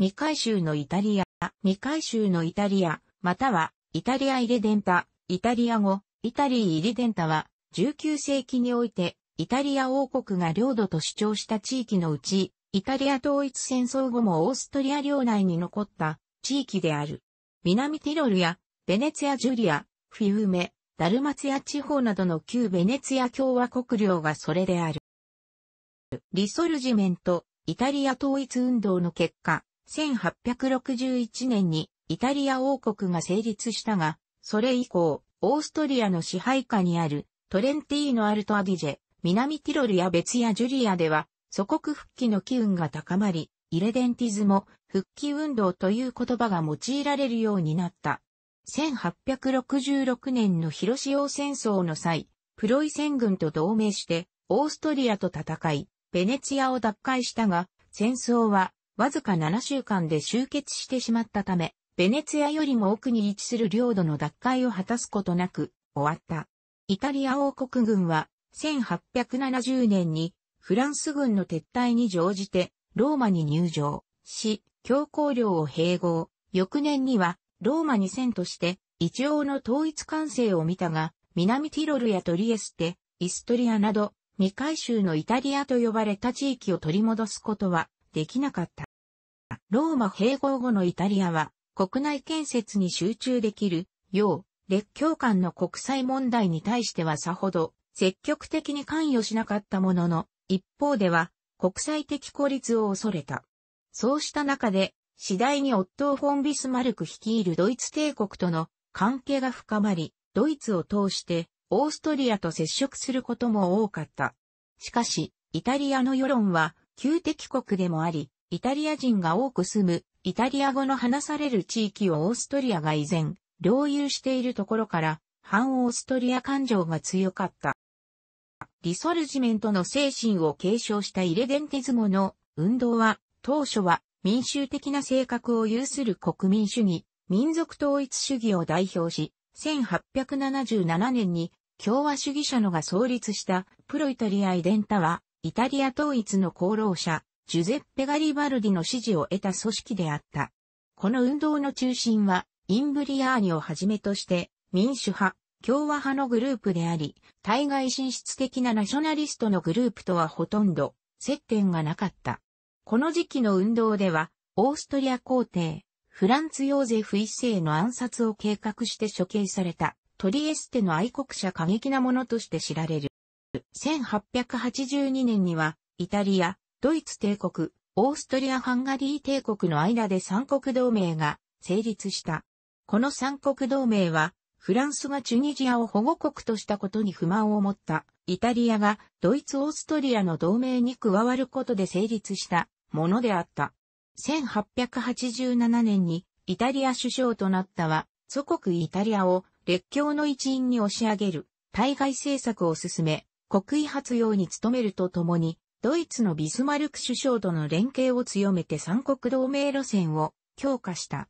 未回収のイタリア、未回収のイタリア、または、イタリアイレデンタ、イタリア語、イタリーイレデンタは、19世紀において、イタリア王国が領土と主張した地域のうち、イタリア統一戦争後もオーストリア領内に残った地域である。南ティロルや、ベネツィア・ジュリア、フィウメ、ダルマツィア地方などの旧ベネツィア共和国領がそれである。リソルジメント、イタリア統一運動の結果、1861年にイタリア王国が成立したが、それ以降、オーストリアの支配下にあるトレンティーノ・アルト・アディジェ、南ティロルやベツヤ・ジュリアでは、祖国復帰の機運が高まり、イレデンティズも復帰運動という言葉が用いられるようになった。1866年の広潮戦争の際、プロイセン軍と同盟して、オーストリアと戦い、ベネツィアを奪回したが、戦争はわずか7週間で集結してしまったため、ベネツィアよりも奥に位置する領土の奪回を果たすことなく終わった。イタリア王国軍は1870年にフランス軍の撤退に乗じてローマに入場し、強行領を併合。翌年にはローマに戦として一応の統一完成を見たが、南ティロルやトリエステ、イストリアなど未回収のイタリアと呼ばれた地域を取り戻すことはできなかった。ローマ併合後のイタリアは国内建設に集中できるよう列強間の国際問題に対してはさほど積極的に関与しなかったものの一方では国際的孤立を恐れた。そうした中で次第にオットー・フォン・ビスマルク率いるドイツ帝国との関係が深まり、ドイツを通してオーストリアと接触することも多かった。しかし、イタリアの世論は旧敵国でもあり、イタリア人が多く住む、イタリア語の話される地域をオーストリアが依然、領有しているところから、反オーストリア感情が強かった。リソルジメントの精神を継承したイレデンティズムの運動は、当初は民衆的な性格を有する国民主義、民族統一主義を代表し、1877年に共和主義者のが創立したプロイタリア・イデンタは、イタリア統一の功労者、ジュゼッペ・ガリバルディの支持を得た組織であった。この運動の中心は、インブリアーニをはじめとして、民主派、共和派のグループであり、対外進出的なナショナリストのグループとはほとんど接点がなかった。この時期の運動では、オーストリア皇帝、フランツ・ヨーゼフ一世の暗殺を計画して処刑された、トリエステの愛国者過激なものとして知られる。1882年には、イタリア、ドイツ帝国、オーストリア・ハンガリー帝国の間で三国同盟が成立した。この三国同盟は、フランスがチュニジアを保護国としたことに不満を持ったイタリアがドイツ・オーストリアの同盟に加わることで成立したものであった。1887年にイタリア首相となったは、祖国イタリアを列強の一員に押し上げる対外政策を進め、国威発揚に努めるとともに、ドイツのビスマルク首相との連携を強めて三国同盟路線を強化した。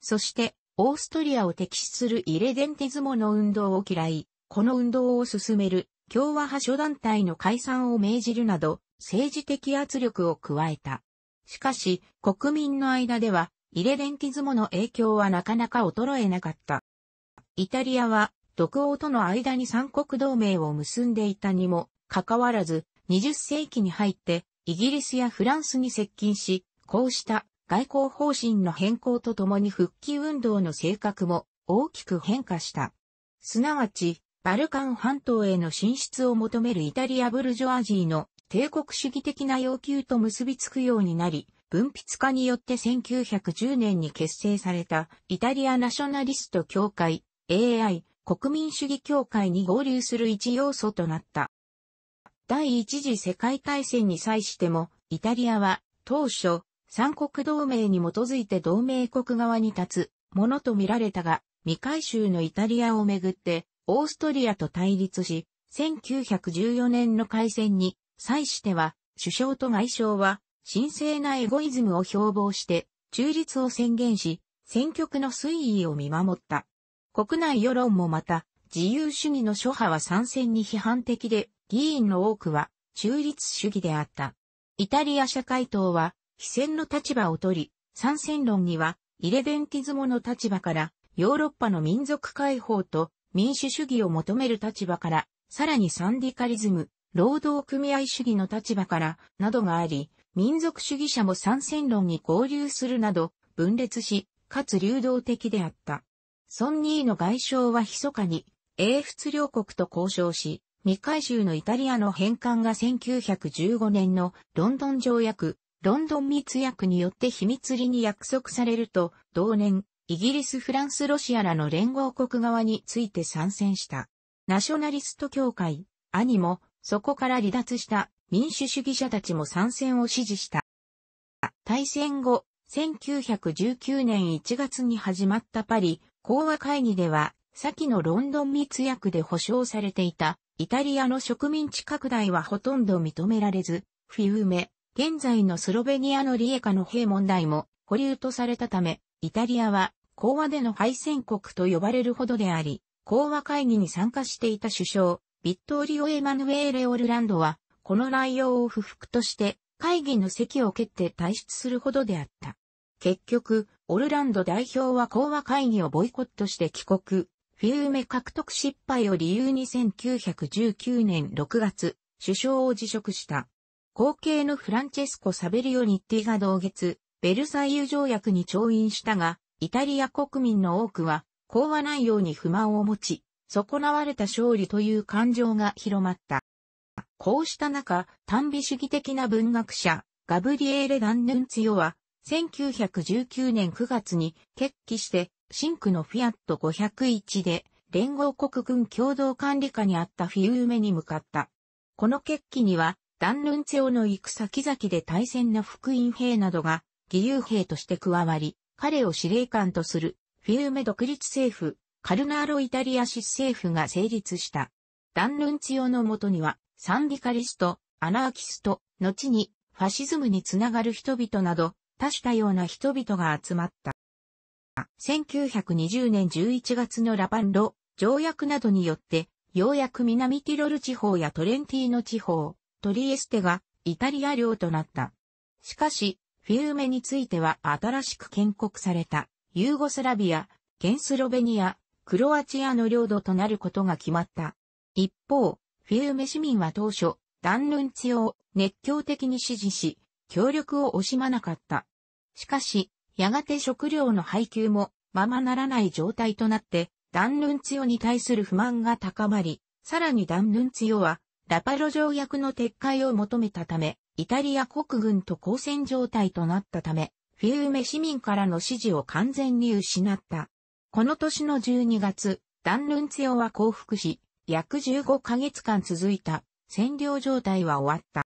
そして、オーストリアを敵視するイレデンティズモの運動を嫌い、この運動を進める共和派諸団体の解散を命じるなど、政治的圧力を加えた。しかし、国民の間では、イレデンティズモの影響はなかなか衰えなかった。イタリアは、独王との間に三国同盟を結んでいたにも、かかわらず、20世紀に入ってイギリスやフランスに接近し、こうした外交方針の変更とともに復帰運動の性格も大きく変化した。すなわち、バルカン半島への進出を求めるイタリア・ブルジョアジーの帝国主義的な要求と結びつくようになり、分泌化によって1910年に結成されたイタリアナショナリスト協会 AI 国民主義協会に合流する一要素となった。第一次世界大戦に際しても、イタリアは当初、三国同盟に基づいて同盟国側に立つものと見られたが、未回収のイタリアをめぐって、オーストリアと対立し、1914年の開戦に際しては、首相と外相は、神聖なエゴイズムを標榜して、中立を宣言し、選挙区の推移を見守った。国内世論もまた、自由主義の諸派は参戦に批判的で、議員の多くは中立主義であった。イタリア社会党は、非戦の立場を取り、参戦論には、イレベンティズモの立場から、ヨーロッパの民族解放と民主主義を求める立場から、さらにサンディカリズム、労働組合主義の立場から、などがあり、民族主義者も参戦論に合流するなど、分裂し、かつ流動的であった。ソンニーの外相は密かに、英仏両国と交渉し、未回収のイタリアの返還が1915年のロンドン条約、ロンドン密約によって秘密裏に約束されると、同年、イギリス、フランス、ロシアらの連合国側について参戦した。ナショナリスト協会、兄も、そこから離脱した民主主義者たちも参戦を支持した。大戦後、1919年1月に始まったパリ講和会議では、先のロンドン密約で保障されていたイタリアの植民地拡大はほとんど認められず、フィウメ、現在のスロベニアのリエカの兵問題も保留とされたため、イタリアは講和での敗戦国と呼ばれるほどであり、講和会議に参加していた首相、ビットーリオ・エマヌエーレ・オルランドは、この内容を不服として会議の席を蹴って退出するほどであった。結局、オルランド代表は講和会議をボイコットして帰国、フィウメ獲得失敗を理由に1919年6月、首相を辞職した。後継のフランチェスコ・サベリオ・ニッティが同月、ベルサイユ条約に調印したが、イタリア国民の多くは、講和内容に不満を持ち、損なわれた勝利という感情が広まった。こうした中、単美主義的な文学者、ガブリエーレ・ダンヌンツヨは、1919年9月に決起して、シンクのフィアット501で、連合国軍共同管理下にあったフィウーメに向かった。この決起には、ダンルンツオの行く先々で対戦の福音兵などが、義勇兵として加わり、彼を司令官とする、フィウーメ独立政府、カルナーロイタリアシス政府が成立した。ダンルンツオのもとには、サンディカリスト、アナーキスト、後に、ファシズムにつながる人々など、多種多様な人々が集まった。1920年11月のラパンロ条約などによって、ようやく南ティロル地方やトレンティーノ地方、トリエステがイタリア領となった。しかし、フィウメについては新しく建国されたユーゴスラビア、ンスロベニア、クロアチアの領土となることが決まった。一方、フィウメ市民は当初、ダンヌンツィを熱狂的に支持し、協力を惜しまなかった。しかし、やがて食料の配給もままならない状態となって、ダンヌンツヨに対する不満が高まり、さらにダンヌンツヨは、ラパロ条約の撤回を求めたため、イタリア国軍と交戦状態となったため、フィウメ市民からの支持を完全に失った。この年の12月、ダンヌンツヨは降伏し、約15ヶ月間続いた占領状態は終わっ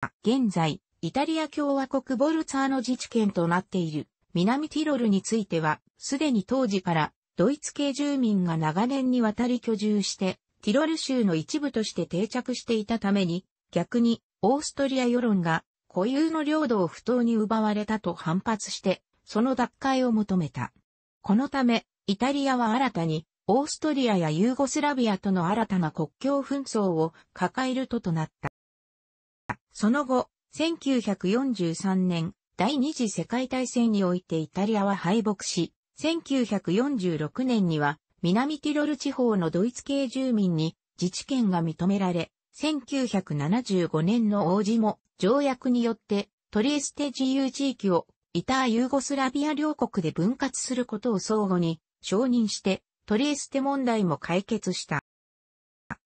た。現在、イタリア共和国ボルツァーの自治権となっている南ティロルについては、すでに当時からドイツ系住民が長年にわたり居住して、ティロル州の一部として定着していたために、逆にオーストリア世論が固有の領土を不当に奪われたと反発して、その奪回を求めた。このため、イタリアは新たに、オーストリアやユーゴスラビアとの新たな国境紛争を抱えるととなった。その後、1943年、第二次世界大戦においてイタリアは敗北し、1946年には南ティロル地方のドイツ系住民に自治権が認められ、1975年の王子も条約によってトリエステ自由地域をイターユーゴスラビア両国で分割することを相互に承認してトリエステ問題も解決した。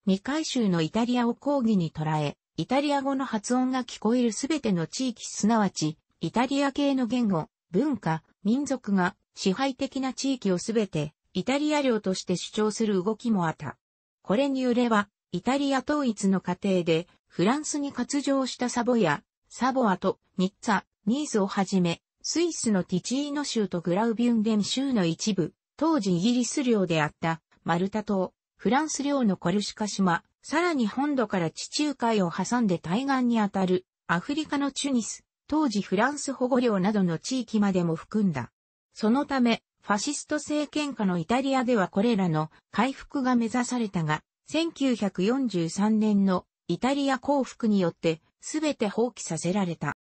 未回収のイタリアを抗議に捉え、イタリア語の発音が聞こえるすべての地域すなわち、イタリア系の言語、文化、民族が支配的な地域をすべてイタリア領として主張する動きもあった。これに揺れは、イタリア統一の過程で、フランスに割譲したサボや、サボアとニッツァ、ニーズをはじめ、スイスのティチーノ州とグラウビュンデン州の一部、当時イギリス領であった、マルタ島、フランス領のコルシカ島、さらに本土から地中海を挟んで対岸にあたるアフリカのチュニス、当時フランス保護領などの地域までも含んだ。そのため、ファシスト政権下のイタリアではこれらの回復が目指されたが、1943年のイタリア降伏によって全て放棄させられた。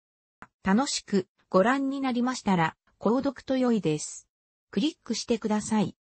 楽しくご覧になりましたら、購読と良いです。クリックしてください。